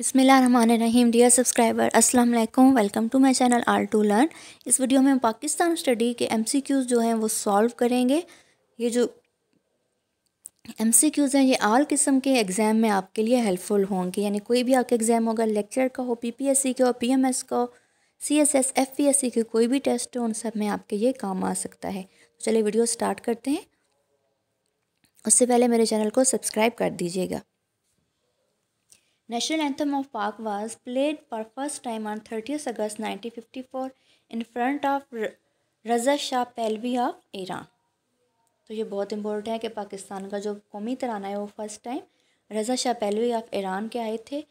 बिसमीम dear subscriber अस्सलाम वालेकुम welcome to my channel all to learn इस वीडियो में हम पाकिस्तान स्टडी के एमसीक्यूज़ जो हैं वो सॉल्व करेंगे ये जो एमसीक्यूज़ हैं ये आल किस्म के एग्ज़ाम में आपके लिए हेल्पफुल होंगे यानी कोई भी आपके एग्ज़ाम होगा लेक्चर का हो सी का हो एस का हो C S S F P S C के कोई भी टेस्ट हो उन सब में आपके ये काम आ सकता है तो चलिए वीडियो स्टार्ट करते हैं उससे पहले मेरे चैनल को सब्सक्राइब कर दीजिएगा National anthem of Pak was played for first time on 30th August 1954 in front of Reza Shah Pahlavi of Iran तो ये बहुत इम्पोर्टेंट है कि पाकिस्तान का जो कौमी तराना है वो first time Reza Shah Pahlavi of Iran के आए थे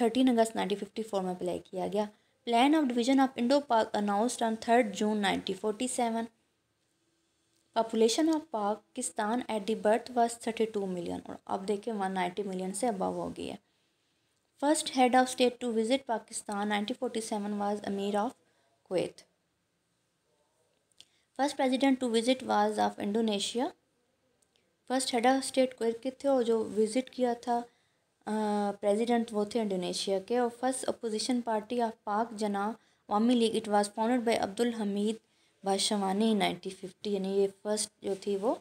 thirteen August nineteen fifty four में प्ले किया गया plan of division of Indo Pak announced on third June nineteen forty seven population of Pakistan at the birth was thirty two million और अब देखें one ninety million से अबव हो गई है first head of state to visit Pakistan nineteen Pakistan seven was अमीर of Kuwait. First president to visit was of Indonesia first head of state Kuwait के थे और जो विज़िट किया था प्रेजिडेंट वो थे इंडोनेशिया के और first opposition party of Pak Jinnah Awami League it was found by Abdul Hamid Bhashani nineteen fifty यानी ये फर्स्ट जो थी वो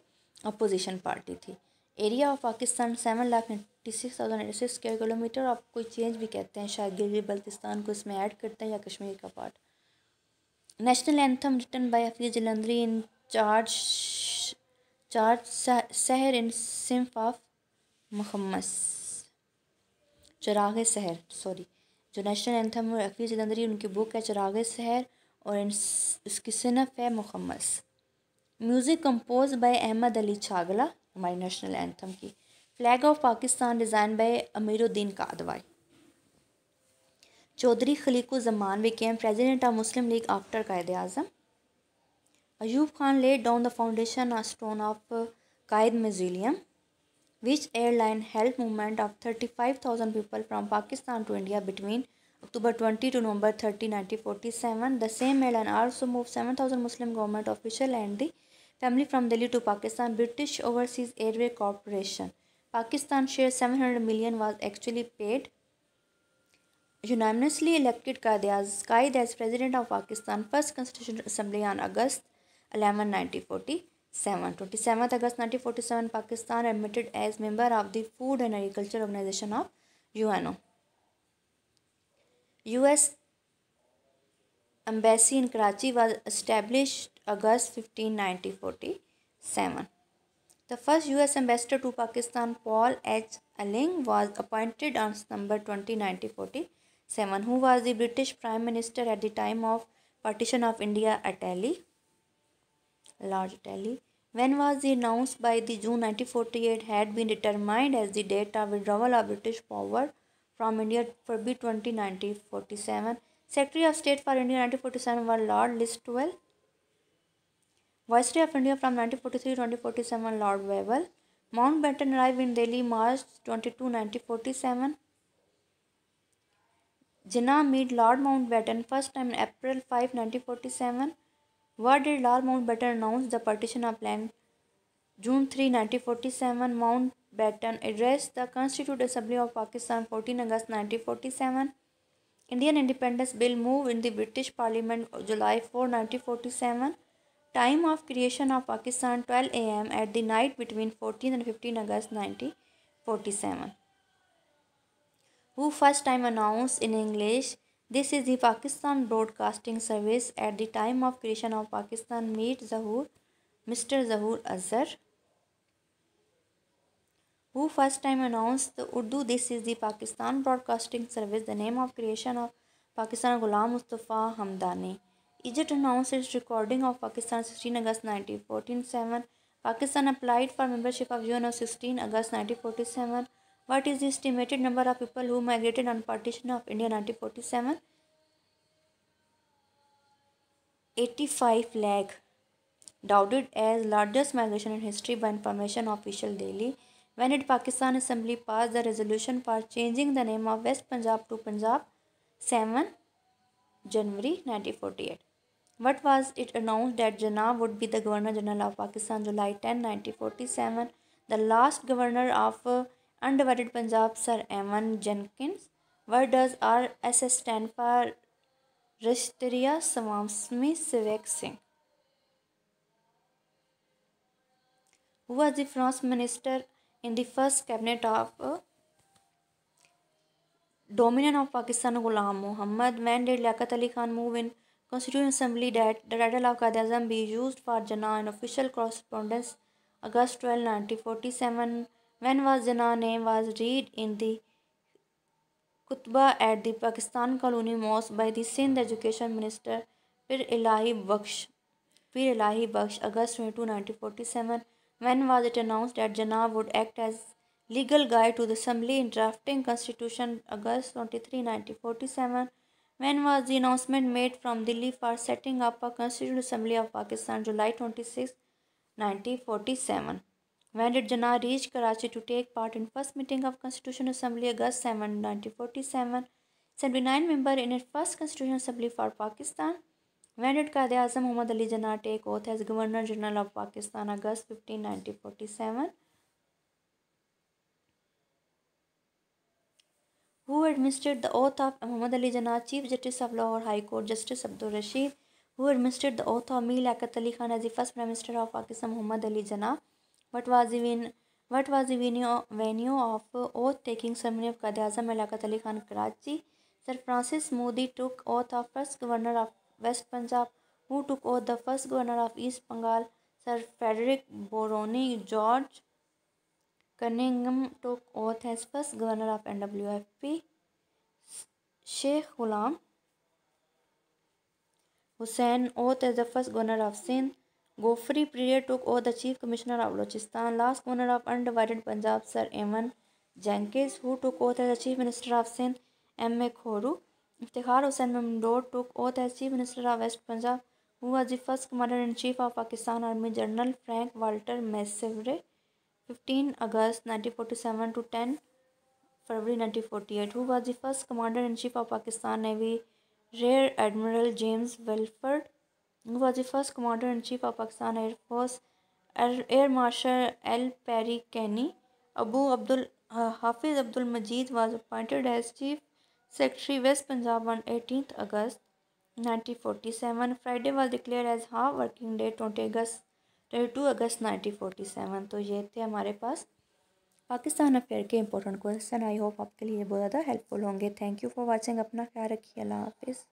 अपोजिशन पार्टी थी area of Pakistan seven lakh ninety six thousand eighty six square kilometre आप कोई चेंज भी कहते हैं शायद गिरवी बल्तिस्तान को इसमें ऐड करते हैं या कश्मीर का part national anthem written by Hafeez Jalandhari in charge charge शहर इन सिम्फ ऑफ मुहम्मस चराग शहर सॉरी जो नेशनल एंथम हफीज जलंधरी उनकी बुक है चराग शहर और इन उसकी सिनफ है मुहम्मस music compose by Ahmed Ali Chagla हमारी नेशनल एंथम की flag of Pakistan design by Amiruddin Kidwai Chaudhry Khaliquzzaman became president of Muslim League after Quaid Azam Ayub Khan lay down the foundation stone of Quaid mausoleum which airline help movement of thirty five thousand people from Pakistan to India between October twenty two November thirty nineteen forty seven the same airline are so move seven thousand Muslim government official and the family from Delhi to Pakistan British overseas airway corporation Pakistan share seven hundred million was actually paid unanimously elected कर दिया स्काई दैज president of Pakistan first constitution assembly on August eleven nineteen forty seven twenty seven August nineteen forty seven Pakistan admitted as member of the food and agriculture organization of U N O U S embassy in Karachi was established August 15, 1947. The first U.S. ambassador to Pakistan, Paul H. Elling, was appointed on September 20, 1947, who was the British Prime Minister at the time of partition of India at Delhi, large Delhi. When was announced by the June 1948 had been determined as the date of withdrawal of British power from India for B 20, 1947. Secretary of State for India 1947 was Lord Listwell. Viceroy of India from 1943-2047 Lord Wavell. Mountbatten arrived in Delhi March 22, 1947. Jinnah meet Lord Mountbatten first time in April 5, 1947. Where did Lord Mountbatten announce the partition of land? June 3, 1947, Mountbatten addressed the Constituent Assembly of Pakistan 14 August 1947. Indian Independence Bill moved in the British Parliament July 4, 1947. Time of creation of Pakistan twelve A M at the night between fourteen and fifteen August nineteen forty seven who first time announce in English this is the Pakistan broadcasting service at the time of creation of Pakistan मीट Zahoor mister Zahoor Azhar who first time announce the Urdu this is the Pakistan broadcasting service the name of creation of Pakistan Ghulam Mustafa Hamdani Egypt announced its recording of Pakistan 16 August 1947. Pakistan applied for membership of UN on 16 August 1947. What is the estimated number of people who migrated on partition of India 1947? 85 lakh. Doubted as largest migration in history by information official daily. When did Pakistan Assembly pass the resolution for changing the name of West Punjab to Punjab? 7 January 1948. What was it announced that Janab would be the Governor General of Pakistan July 10, 1947, the last governor of uh, undivided Punjab, Sir Evan Jenkins. Where does RSS stand for? Rashtriya Samamsmi Sivak Singh. Who was the France minister in the first cabinet of uh, Dominion of Pakistan Ghulam Muhammad? When did Liaquat Ali Khan move in? Constituent Assembly that the title of Qadazam be used for Jana in official correspondence August 12, 1947 when was Jana name was read in the Kutba at the Pakistan Colony Mosque by the Sindh Education Minister Pir Ilahi Baksh. Pir Ilahi Baksh, August 22, 1947 when was it announced that Jana would act as legal guide to the Assembly in drafting Constitution August 23, 1947 When was the announcement made from Delhi for setting up a Constitutional Assembly of Pakistan? July 26, 1947. When did Jinnah reach Karachi to take part in first meeting of Constitutional Assembly August 7, 1947? 79 member in its first Constitutional Assembly for Pakistan. When did Qadi Azam Muhammad Ali Jinnah take oath as Governor General of Pakistan? August 15, 1947. who administered the oath of Muhammad Ali Jinnah, Chief Justice of Lahore High Court, Justice Abdul Rashid, who administered the oath of Mir Liaquat Ali Khan as the first Prime Minister of Pakistan, Muhammad Ali Jinnah. What was the what was the venue, venue of oath taking ceremony of Qadi Azam Liaquat Ali Khan, Karachi? Sir Francis Moody took oath of first Governor of West Punjab, who took oath the first Governor of East Bengal, Sir Frederick Boroni George Cunningham took oath as first governor of NWFP. Sheikh Ghulam Hussain oath as the first governor of Sindh. Gofri Priya took oath the chief commissioner of Balochistan. Last governor of undivided Punjab, Sir Eamon Jenkins, who took oath as the chief minister of Sindh, M. A. Khoru. Iftikhar Hussain Mamdod took oath as chief minister of West Punjab, who was the first commander in chief of Pakistan Army General Frank Walter Massivre. 15 August 1947 to 10 February 1948, who was the first commander in chief of Pakistan Navy, Rear Admiral James Wilford, who was the first commander in chief of Pakistan Air Force, Air Marshal L. Perry Kenny. Abu Abdul uh, Hafiz Abdul Majid was appointed as chief secretary West Punjab on 18th August 1947. Friday was declared as half working day 20 August twenty तो two August nineteen forty seven तो ये थे हमारे पास Pakistan affair के important question I hope आपके लिए बहुत ज़्यादा हेल्पफुल होंगे थैंक यू फॉर वॉचिंग अपना ख्याल रखिए अल्लाह हाफिज़